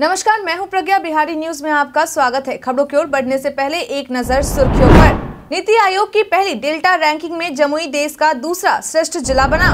नमस्कार मैं हूं प्रज्ञा बिहारी न्यूज में आपका स्वागत है खबरों की ओर बढ़ने से पहले एक नजर सुर्खियों पर नीति आयोग की पहली डेल्टा रैंकिंग में जमुई देश का दूसरा श्रेष्ठ जिला बना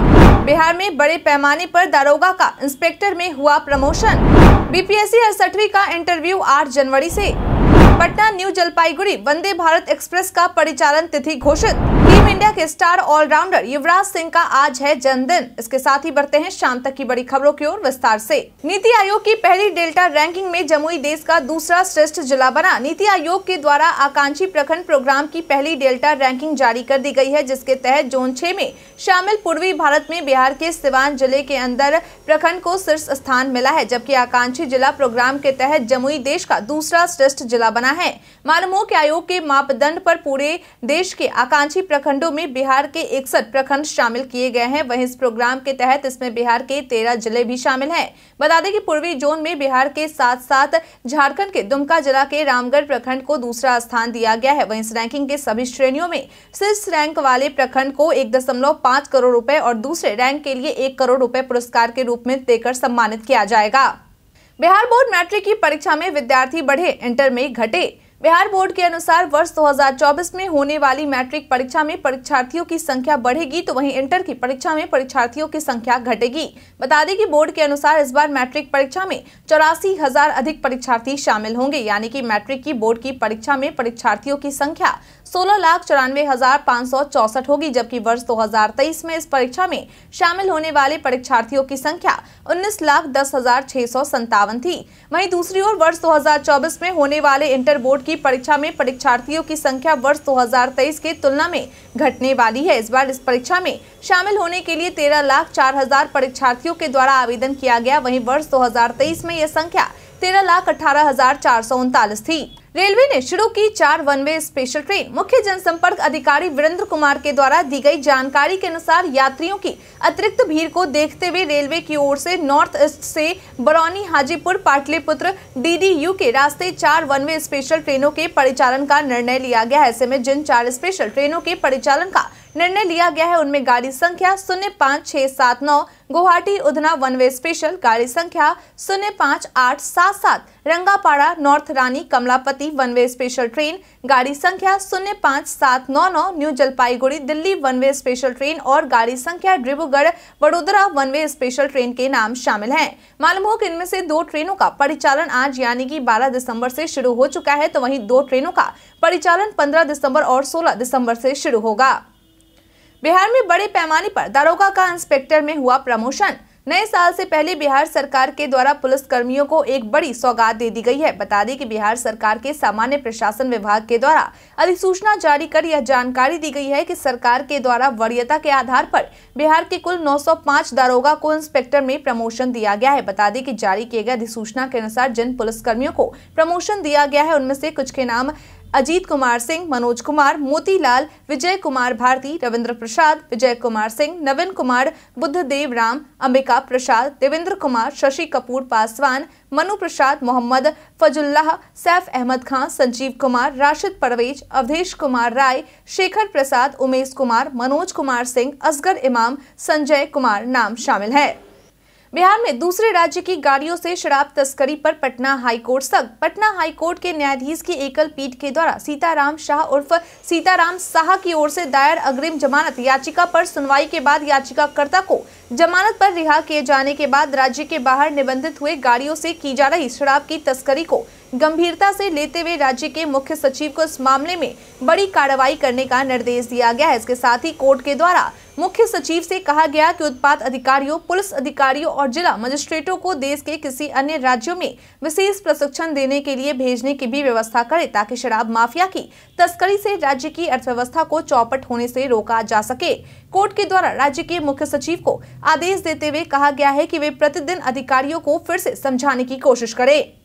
बिहार में बड़े पैमाने पर दारोगा का इंस्पेक्टर में हुआ प्रमोशन बीपीएससी अड़सठवीं का इंटरव्यू आठ जनवरी ऐसी पटना न्यू जलपाईगुड़ी वंदे भारत एक्सप्रेस का परिचालन तिथि घोषित टीम इंडिया के स्टार ऑलराउंडर युवराज सिंह का आज है जन्मदिन इसके साथ ही बढ़ते हैं शाम तक की बड़ी खबरों की ओर विस्तार से नीति आयोग की पहली डेल्टा रैंकिंग में जमुई देश का दूसरा श्रेष्ठ जिला बना नीति आयोग के द्वारा आकांक्षी प्रखंड प्रोग्राम की पहली डेल्टा रैंकिंग जारी कर दी गयी है जिसके तहत जोन छह में शामिल पूर्वी भारत में बिहार के सिवान जिले के अंदर प्रखंड को शीर्ष स्थान मिला है जबकि आकांक्षी जिला प्रोग्राम के तहत जमुई देश का दूसरा श्रेष्ठ जिला बना है मालूम हो के आयोग के मापदंड आरोप पूरे देश के आकांक्षी प्रखंड प्रखंडों में बिहार के इकसठ प्रखंड शामिल किए गए हैं वहीं इस प्रोग्राम के तहत इसमें बिहार के तेरह जिले भी शामिल हैं बता दें कि पूर्वी जोन में बिहार के साथ साथ झारखंड के दुमका जिला के रामगढ़ प्रखंड को दूसरा स्थान दिया गया है वहीं इस रैंकिंग के सभी श्रेणियों में शीर्ष रैंक वाले प्रखंड को एक करोड़ रुपए और दूसरे रैंक के लिए एक करोड़ रुपए पुरस्कार के रूप में देकर सम्मानित किया जाएगा बिहार बोर्ड मैट्रिक की परीक्षा में विद्यार्थी बढ़े इंटर में घटे बिहार बोर्ड के अनुसार वर्ष 2024 में होने वाली मैट्रिक परीक्षा में परीक्षार्थियों की संख्या बढ़ेगी तो वहीं इंटर की परीक्षा में परीक्षार्थियों की संख्या घटेगी बता दें कि बोर्ड के अनुसार इस बार मैट्रिक परीक्षा में चौरासी हजार अधिक परीक्षार्थी शामिल होंगे यानी कि मैट्रिक की बोर्ड की परीक्षा में परीक्षार्थियों की संख्या सोलह लाख चौरानवे हजार पाँच सौ चौसठ होगी जबकि वर्ष 2023 में इस परीक्षा में शामिल होने वाले परीक्षार्थियों की संख्या उन्नीस लाख दस हजार छह सौ संतावन थी वहीं दूसरी ओर वर्ष 2024 में होने वाले इंटर बोर्ड की परीक्षा में परीक्षार्थियों की संख्या वर्ष 2023 के तुलना में घटने वाली है इस बार इस परीक्षा में शामिल होने के लिए तेरह लाख चार हजार परीक्षार्थियों के द्वारा आवेदन किया गया वही वर्ष दो में यह संख्या तेरह लाख अठारह हजार चार सौ उनतालीस थी रेलवे ने शुरू की चार वन वे स्पेशल ट्रेन मुख्य जनसंपर्क अधिकारी वीरेंद्र कुमार के द्वारा दी गई जानकारी के अनुसार यात्रियों की अतिरिक्त भीड़ को देखते हुए रेलवे की ओर से नॉर्थ ईस्ट से बरौनी हाजीपुर पाटलिपुत्र डीडीयू के रास्ते चार वन वे स्पेशल ट्रेनों के परिचालन का निर्णय लिया गया है ऐसे में जिन चार स्पेशल ट्रेनों के परिचालन का निर्णय लिया गया है उनमें गाड़ी संख्या शून्य पाँच छह सात नौ Guwahati Udhna one way special गाड़ी संख्या शून्य पाँच आठ सात सात Rangapara north Rani Kamlapati one way special train गाड़ी संख्या शून्य पाँच सात नौ नौ new Jalpaiguri Delhi one way special train और गाड़ी संख्या Dibrugarh Vadodara one way special train के नाम शामिल हैं मालूम हो कि इनमें से दो ट्रेनों का परिचालन आज यानी कि 12 दिसंबर से शुरू हो चुका है तो वहीं दो ट्रेनों का परिचालन 15 दिसंबर और 16 दिसंबर से शुरू होगा बिहार में बड़े पैमाने पर दारोगा का इंस्पेक्टर में हुआ प्रमोशन नए साल से पहले बिहार सरकार के द्वारा पुलिस कर्मियों को एक बड़ी सौगात दे दी गई है बता दें कि बिहार सरकार के सामान्य प्रशासन विभाग के द्वारा अधिसूचना जारी कर यह जानकारी दी गई है कि सरकार के द्वारा वरीयता के आधार पर बिहार के कुल 905 दारोगा को इंस्पेक्टर में प्रमोशन दिया गया है बता दें कि जारी किए गए अधिसूचना के अनुसार जिन पुलिस कर्मियों को प्रमोशन दिया गया है उनमें से कुछ के नाम अजीत कुमार सिंह मनोज कुमार मोतीलाल विजय कुमार भारती रविंद्र प्रसाद विजय कुमार सिंह नवीन कुमार बुद्धदेव राम अंबिका प्रसाद देवेंद्र कुमार शशि कपूर पासवान मनु प्रसाद मोहम्मद फजुल्लाह सैफ अहमद खान संजीव कुमार राशिद परवेज अवधेश कुमार राय शेखर प्रसाद उमेश कुमार मनोज कुमार सिंह असगर इमाम संजय कुमार नाम शामिल है बिहार में दूसरे राज्य की गाड़ियों से शराब तस्करी पर पटना हाईकोर्ट सख्त पटना हाईकोर्ट के न्यायाधीश की एकल पीठ के द्वारा सीताराम शाह उर्फ सीताराम शाह की ओर से दायर अग्रिम जमानत याचिका पर सुनवाई के बाद याचिकाकर्ता को जमानत पर रिहा किए जाने के बाद राज्य के बाहर निबंधित हुए गाड़ियों से की जा रही शराब की तस्करी को गंभीरता से लेते हुए राज्य के मुख्य सचिव को इस मामले में बड़ी कार्रवाई करने का निर्देश दिया गया है इसके साथ ही कोर्ट के द्वारा मुख्य सचिव से कहा गया कि उत्पाद अधिकारियों पुलिस अधिकारियों और जिला मजिस्ट्रेटों को देश के किसी अन्य राज्यों में विशेष प्रशिक्षण देने के लिए भेजने की भी व्यवस्था करे ताकि शराब माफिया की तस्करी से राज्य की अर्थव्यवस्था को चौपट होने से रोका जा सके कोर्ट के द्वारा राज्य के मुख्य सचिव को आदेश देते हुए कहा गया है की वे प्रतिदिन अधिकारियों को फिर ऐसी समझाने की कोशिश करें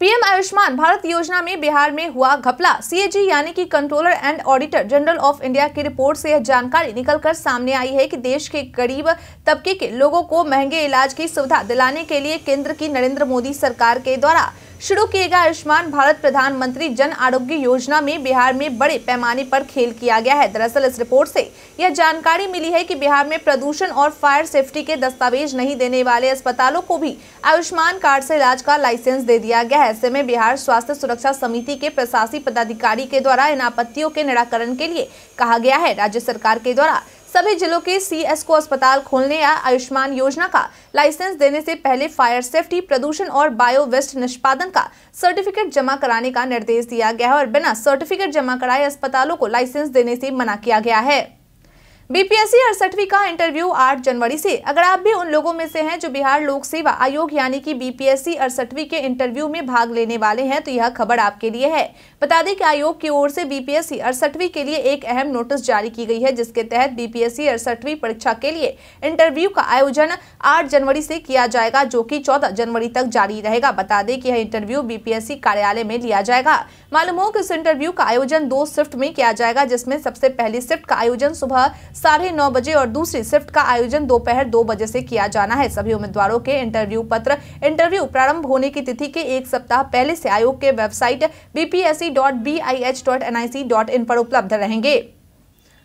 पीएम आयुष्मान भारत योजना में बिहार में हुआ घपला सीएजी यानी कि controller and auditor general of India की रिपोर्ट से यह जानकारी निकलकर सामने आई है कि देश के गरीब तबके के लोगों को महंगे इलाज की सुविधा दिलाने के लिए केंद्र की नरेंद्र मोदी सरकार के द्वारा शुरू किए गए आयुष्मान भारत प्रधानमंत्री जन आरोग्य योजना में बिहार में बड़े पैमाने पर खेल किया गया है दरअसल इस रिपोर्ट से यह जानकारी मिली है कि बिहार में प्रदूषण और फायर सेफ्टी के दस्तावेज नहीं देने वाले अस्पतालों को भी आयुष्मान कार्ड से इलाज का लाइसेंस दे दिया गया है ऐसे में बिहार स्वास्थ्य सुरक्षा समिति के प्रशासी पदाधिकारी के द्वारा इन आपत्तियों के निराकरण के लिए कहा गया है राज्य सरकार के द्वारा सभी जिलों के सीएस को अस्पताल खोलने या आयुष्मान योजना का लाइसेंस देने से पहले फायर सेफ्टी प्रदूषण और बायो वेस्ट निष्पादन का सर्टिफिकेट जमा कराने का निर्देश दिया गया है और बिना सर्टिफिकेट जमा कराए अस्पतालों को लाइसेंस देने से मना किया गया है बीपीएससी अड़सठवीं का इंटरव्यू 8 जनवरी से अगर आप भी उन लोगों में से हैं जो बिहार लोक सेवा आयोग यानी कि बीपीएससी अड़सठवीं के इंटरव्यू में भाग लेने वाले हैं तो यह खबर आपके लिए है बता दें कि आयोग की ओर से बीपीएससी अड़सठवीं के लिए एक अहम नोटिस जारी की गई है जिसके तहत बीपीएससी अड़सठवीं परीक्षा के लिए इंटरव्यू का आयोजन आठ जनवरी से किया जाएगा जो की चौदह जनवरी तक जारी रहेगा बता दें कि यह इंटरव्यू बीपीएससी कार्यालय में लिया जाएगा मालूम हो कि इस इंटरव्यू का आयोजन दो शिफ्ट में किया जाएगा जिसमें सबसे पहली शिफ्ट का आयोजन सुबह साढ़े नौ बजे और दूसरी शिफ्ट का आयोजन दोपहर दो बजे से किया जाना है सभी उम्मीदवारों के इंटरव्यू पत्र इंटरव्यू प्रारंभ होने की तिथि के एक सप्ताह पहले से आयोग के वेबसाइट बीपीएससी पर उपलब्ध रहेंगे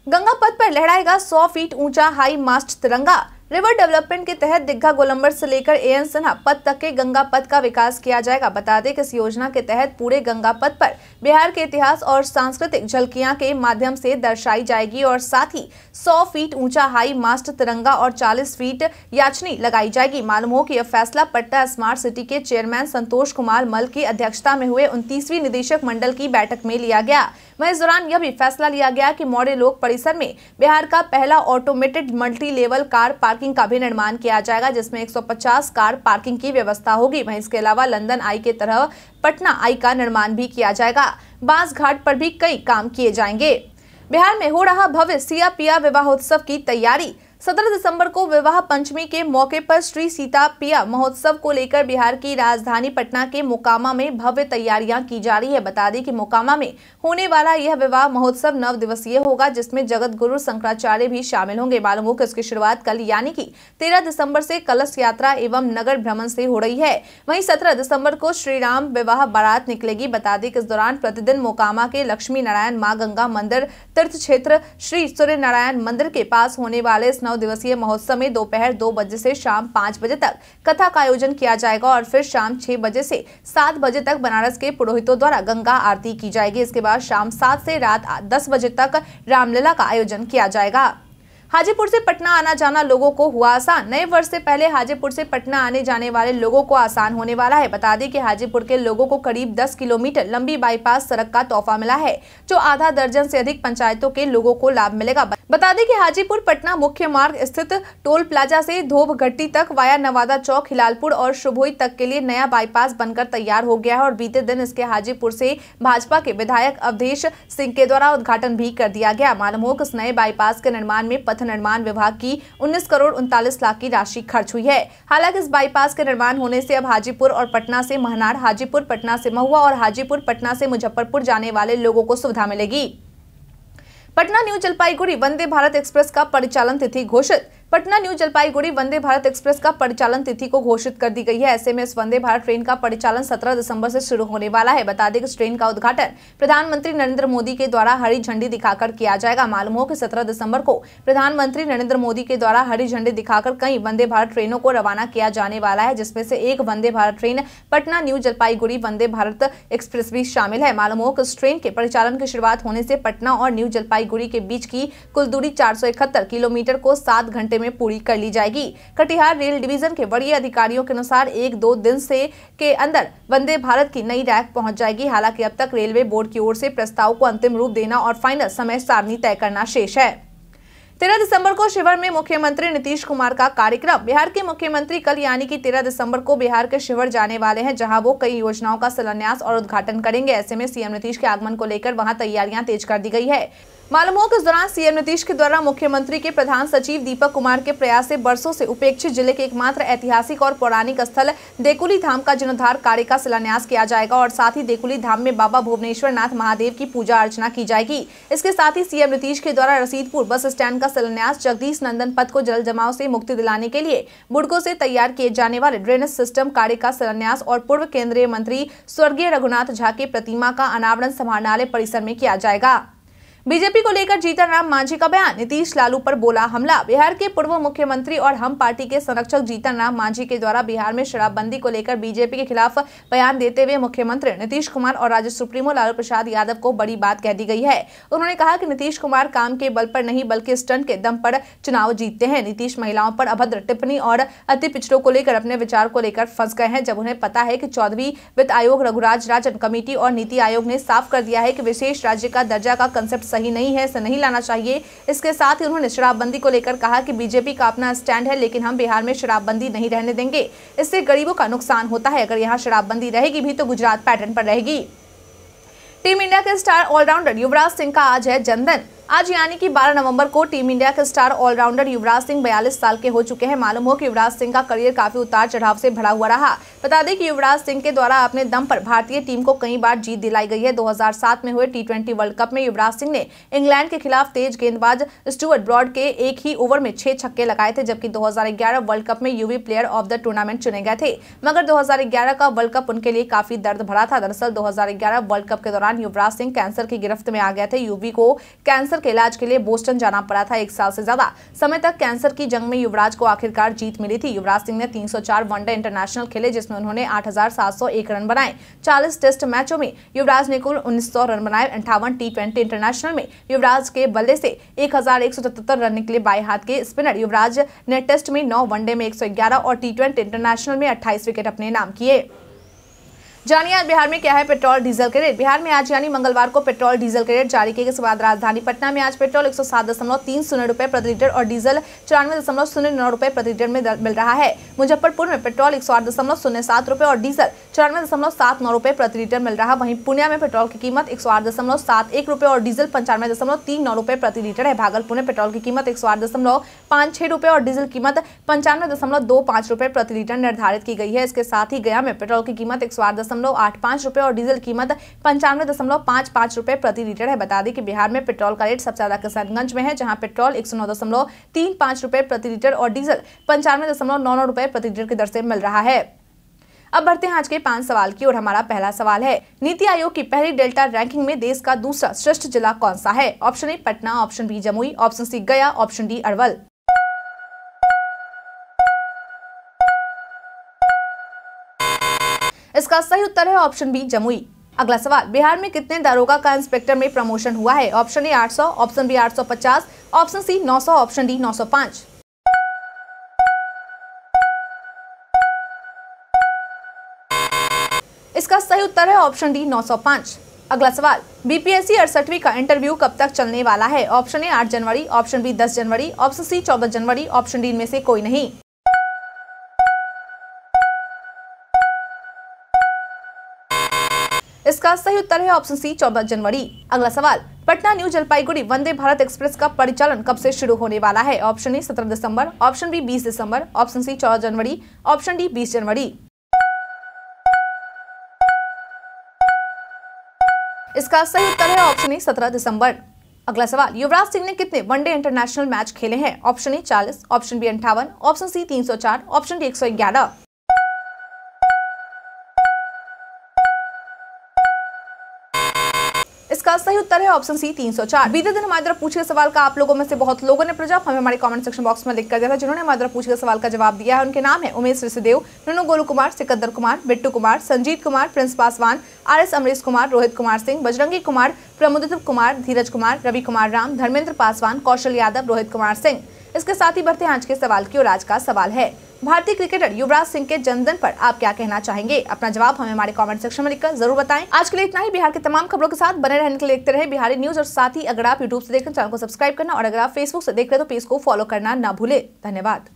गंगा पथ पर लहराएगा सौ फीट ऊंचा हाई मास्ट तिरंगा रिवर डेवलपमेंट के तहत दिग्घा गोलम्बर से लेकर ए एन सिन्हा पद तक के गंगा पथ का विकास किया जाएगा बता दें कि इस योजना के तहत पूरे गंगा पथ पर बिहार के इतिहास और सांस्कृतिक झलकियां के माध्यम से दर्शाई जाएगी और साथ ही 100 फीट ऊंचा हाई मास्ट तिरंगा और 40 फीट याचनी लगाई जाएगी मालूम हो कि यह फैसला पटना स्मार्ट सिटी के चेयरमैन संतोष कुमार मल की अध्यक्षता में हुए उनतीसवीं निदेशक मंडल की बैठक में लिया गया वही इस दौरान यह भी फैसला लिया गया की मौर्य लोक परिसर में बिहार का पहला automated multi level car park parking का भी निर्माण किया जाएगा जिसमें 150 कार पार्किंग की व्यवस्था होगी वहीं इसके अलावा लंदन आई के तरह पटना आई का निर्माण भी किया जाएगा बांस घाट पर भी कई काम किए जाएंगे बिहार में हो रहा भव्य सिया पिया विवाहोत्सव की तैयारी सत्रह दिसंबर को विवाह पंचमी के मौके पर श्री सीता पिया महोत्सव को लेकर बिहार की राजधानी पटना के मोकामा में भव्य तैयारियां की जा रही है बता दें कि मोकामा में होने वाला यह विवाह महोत्सव नव दिवसीय होगा जिसमें जगत गुरु शंकराचार्य भी शामिल होंगे बालमुख इसकी शुरुआत कल यानी कि तेरह दिसंबर से कलश यात्रा एवं नगर भ्रमण से हो रही है वही सत्रह दिसंबर को श्री राम विवाह बारात निकलेगी बता दें कि इस दौरान प्रतिदिन मोकामा के लक्ष्मी नारायण माँ गंगा मंदिर तीर्थ क्षेत्र श्री सूर्य नारायण मंदिर के पास होने वाले नौ दिवसीय महोत्सव में दोपहर दो बजे से शाम पाँच बजे तक कथा का आयोजन किया जाएगा और फिर शाम छह बजे से सात बजे तक बनारस के पुरोहितों द्वारा गंगा आरती की जाएगी इसके बाद शाम सात से रात दस बजे तक रामलीला का आयोजन किया जाएगा हाजीपुर से पटना आना जाना लोगों को हुआ आसान नए वर्ष से पहले हाजीपुर से पटना आने जाने वाले लोगों को आसान होने वाला है बता दें कि हाजीपुर के लोगों को करीब 10 किलोमीटर लंबी बाईपास सड़क का तोहफा मिला है जो आधा दर्जन से अधिक पंचायतों के लोगों को लाभ मिलेगा बता दें कि हाजीपुर पटना मुख्य मार्ग स्थित टोल प्लाजा से धोबघट्टी तक वाया नवादा चौक हिलालपुर और शुभोई तक के लिए नया बाईपास बनकर तैयार हो गया है और बीते दिन इसके हाजीपुर से भाजपा के विधायक अवधेश सिंह के द्वारा उद्घाटन भी कर दिया गया मालूम हो कि इस नए बाईपास के निर्माण में पथ पथ निर्माण विभाग की उन्नीस करोड़ उनतालीस लाख की राशि खर्च हुई है हालांकि इस बाईपास के निर्माण होने से अब हाजीपुर और पटना से महनार हाजीपुर पटना से महुआ और हाजीपुर पटना से मुजफ्फरपुर जाने वाले लोगों को सुविधा मिलेगी पटना न्यू जलपाईगुड़ी वंदे भारत एक्सप्रेस का परिचालन तिथि घोषित पटना न्यू जलपाईगुड़ी वंदे भारत एक्सप्रेस का परिचालन तिथि को घोषित कर दी गई है ऐसे में इस वंदे भारत ट्रेन का परिचालन 17 दिसंबर से शुरू होने वाला है बता दें कि इस ट्रेन का उद्घाटन प्रधानमंत्री नरेंद्र मोदी के द्वारा हरी झंडी दिखाकर किया जाएगा मालूम हो कि 17 दिसंबर को प्रधानमंत्री नरेंद्र मोदी के द्वारा हरी झंडी दिखाकर कई वंदे भारत ट्रेनों को रवाना किया जाने वाला है जिसमें से एक Vande Bharat train Patna new Jalpaiguri Vande Bharat express भी शामिल है मालूम हो कि इस ट्रेन के परिचालन की शुरुआत होने से पटना और न्यू जलपाईगुड़ी के बीच की कुल दूरी चार किलोमीटर को सात घंटे में पूरी कर ली जाएगी कटिहार रेल डिवीजन के वरीय अधिकारियों के अनुसार एक दो दिन से के अंदर वंदे भारत की नई रैक पहुंच जाएगी हालांकि अब तक रेलवे बोर्ड की ओर से प्रस्ताव को अंतिम रूप देना और फाइनल समय सारणी तय करना शेष है तेरह दिसंबर को शिवर में मुख्यमंत्री नीतीश कुमार का कार्यक्रम बिहार के मुख्यमंत्री कल यानी कि तेरह दिसंबर को बिहार के शिवर जाने वाले हैं जहां वो कई योजनाओं का शिलान्यास और उद्घाटन करेंगे ऐसे में सीएम नीतीश के आगमन को लेकर वहां तैयारियां तेज कर दी गई है मालूम हो कि इस दौरान सीएम नीतीश के द्वारा मुख्यमंत्री के प्रधान सचिव दीपक कुमार के प्रयास से बरसों से उपेक्षित जिले के एकमात्र ऐतिहासिक और पौराणिक स्थल देकुली धाम का जीर्णोद्धार कार्य का शिलान्यास किया जाएगा और साथ ही देकुली धाम में बाबा भुवनेश्वर नाथ महादेव की पूजा अर्चना की जाएगी इसके साथ ही सीएम नीतीश के द्वारा रसीदपुर बस स्टैंड का शिलान्यास जगदीश नंदन पथ को जल जमाव से मुक्ति दिलाने के लिए बुडको से तैयार किए जाने वाले ड्रेनेज सिस्टम कार्य का शिलान्यास और पूर्व केंद्रीय मंत्री स्वर्गीय रघुनाथ झा के प्रतिमा का अनावरण समाहरणालय परिसर में किया जाएगा बीजेपी को लेकर जीतनराम मांझी का बयान नीतीश लालू पर बोला हमला बिहार के पूर्व मुख्यमंत्री और हम पार्टी के संरक्षक जीतनराम मांझी के द्वारा बिहार में शराबबंदी को लेकर बीजेपी के खिलाफ बयान देते हुए मुख्यमंत्री नीतीश कुमार और राज्य सुप्रीमो लालू प्रसाद यादव को बड़ी बात कह दी गई है उन्होंने कहा की नीतीश कुमार काम के बल पर नहीं बल्कि स्टंट के दम पर चुनाव जीतते हैं नीतीश महिलाओं पर अभद्र टिप्पणी और अति पिछड़ों को लेकर अपने विचार को लेकर फंस गए हैं जब उन्हें पता है की चौदहवीं वित्त आयोग रघुराज राजन कमेटी और नीति आयोग ने साफ कर दिया है की विशेष राज्य का दर्जा का कंसेप्ट सही नहीं है इसे नहीं लाना चाहिए इसके साथ ही उन्होंने शराबबंदी को लेकर कहा कि बीजेपी का अपना स्टैंड है लेकिन हम बिहार में शराबबंदी नहीं रहने देंगे इससे गरीबों का नुकसान होता है अगर यहाँ शराबबंदी रहेगी भी तो गुजरात पैटर्न पर रहेगी टीम इंडिया के स्टार ऑलराउंडर युवराज सिंह का आज है जन्मदिन आज यानी कि 12 नवंबर को टीम इंडिया के स्टार ऑलराउंडर युवराज सिंह बयालीस साल के हो चुके हैं मालूम हो कि युवराज सिंह का करियर काफी उतार चढ़ाव से भरा हुआ रहा बता दें कि युवराज सिंह के द्वारा अपने दम पर भारतीय टीम को कई बार जीत दिलाई गई है 2007 में हुए टी वर्ल्ड कप में युवराज सिंह ने इंग्लैंड के खिलाफ तेज गेंदबाज स्टुअर्ट ब्रॉड के एक ही ओवर में छह छक्के लगाए थे जबकि दो वर्ल्ड कप में Yuvi player of the tournament चुने गए थे मगर दो का वर्ल्ड कप उनके लिए काफी दर्द भरा था दरअसल दो वर्ल्ड कप के दौरान युवराज सिंह कैंसर की गिरफ्त में आ गए थे यूवी को कैंसर के इलाज के लिए बोस्टन जाना पड़ा था एक साल से ज्यादा समय तक कैंसर की जंग में युवराज को आखिरकार जीत मिली थी युवराज सिंह ने 304 वनडे इंटरनेशनल खेले जिसमें उन्होंने 8,701 रन बनाए 40 टेस्ट मैचों में युवराज ने कुल उन्नीस रन बनाए अंठावन टी इंटरनेशनल में युवराज के बल्ले से एक रन निकले बाई हाथ के स्पिनर युवराज ने टेस्ट में नौ वनडे में एक और टी इंटरनेशनल में अट्ठाईस विकेट अपने नाम किए जानिए आज बिहार में क्या है पेट्रोल डीजल के रेट बिहार में आज यानी मंगलवार को पेट्रोल डीजल के रेट जारी किए गए इसके बाद राजधानी पटना में आज पेट्रोल एक सौ सात दशमलव तीन शून्य प्रति लीटर और डीजल चौरानवे दशमलव शून्य नौ प्रति लीटर में मिल रहा है मुजफ्फरपुर में पेट्रोल एक सौ आठ दशमलव शून्य सात और डीजल चौरानवे दशमलव सात नौ रुपये प्रति लीटर मिल रहा वहीं पूर्णिया में पेट्रोल की कीमत एक सौ आठ दशमलव सात एक रुपए और डीजल पंचानवे दशमलव तीन नौ रुपये प्रति लीटर है भागलपुर में पेट्रोल की कीमत एक सौ आठ दशमलव पांच छह रुपए और डीजल कीमत पंचानवे दशमलव दो पांच रुपए प्रति लीटर निर्धारित की गई है इसके साथ ही गया में पेट्रोल की कीमत एक सौ आठ दशमलव आठ पांच रुपए और डीजल कीमत पंचानवे दशमलव पांच पांच रुपए प्रति लीटर है बता दें कि बिहार में पेट्रोल का रेट सबसे ज़्यादा किसानगंज में है जहाँ पेट्रोल एक सौ नौ दशमलव तीन प्रति लीटर और डीजल पंचानवे दशमलव नौ नौ प्रति लीटर की दर से मिल रहा है अब बढ़ते हैं आज के पांच सवाल की और हमारा पहला सवाल है नीति आयोग की पहली डेल्टा रैंकिंग में देश का दूसरा श्रेष्ठ जिला कौन सा है option A Patna option B Jamui option C Gaya option D Arwal इसका सही उत्तर है ऑप्शन बी जमुई अगला सवाल बिहार में कितने दारोगा का इंस्पेक्टर में प्रमोशन हुआ है option A 800 option B 850 option C 900 option D 905 इसका सही उत्तर है ऑप्शन डी 905 अगला सवाल बीपीएससी अड़सठवीं का इंटरव्यू कब तक चलने वाला है ऑप्शन ए 8 जनवरी ऑप्शन बी 10 जनवरी ऑप्शन सी 14 जनवरी ऑप्शन डी में से कोई नहीं इसका सही उत्तर है ऑप्शन सी चौदह जनवरी अगला सवाल पटना न्यू जलपाईगुड़ी वंदे भारत एक्सप्रेस का परिचालन कब से शुरू होने वाला है ऑप्शन ए सत्रह दिसंबर ऑप्शन बी बीस दिसंबर ऑप्शन सी चौदह जनवरी ऑप्शन डी बीस जनवरी इसका सही उत्तर है ऑप्शन ए सत्रह दिसंबर अगला सवाल युवराज सिंह ने कितने वनडे इंटरनेशनल मैच खेले हैं ऑप्शन ए चालीस ऑप्शन बी अंठावन ऑप्शन सी तीन सौ चार ऑप्शन डी एक सौ ग्यारह इसका सही उत्तर है ऑप्शन सी 304 बीते दिन हमारे द्वारा पूछे गए सवाल का आप लोगों में से बहुत लोगों ने प्रजाप हमें हमारे कमेंट सेक्शन बॉक्स में लिखकर दिया था जिन्होंने हमारे द्वारा पूछे गए सवाल का जवाब दिया है उनके नाम है उमेश ऋषिदेव नूनू गोलू कुमार सिकंदर कुमार बिट्टू कुमार संजीत कुमार प्रिंस पासवान आर एस अमरीश कुमार रोहित कुमार सिंह बजरंगी कुमार प्रमोदित कुमार धीरज कुमार रवि कुमार राम धर्मेंद्र पासवान कौशल यादव रोहित कुमार सिंह इसके साथ ही बढ़ते आज के सवाल की और आज का सवाल है भारतीय क्रिकेटर युवराज सिंह के जन्मदिन पर आप क्या कहना चाहेंगे अपना जवाब हमें हमारे कमेंट सेक्शन में लिखकर जरूर बताएं आज के लिए इतना ही बिहार के तमाम खबरों के साथ बने रहने के लिए देखते रहे बिहारी न्यूज और साथ ही अगर आप यूट्यूब से देखें चैनल को सब्सक्राइब करना और अगर आप फेसबुक से देख रहे तो पेज को फॉलो करना न भूले धन्यवाद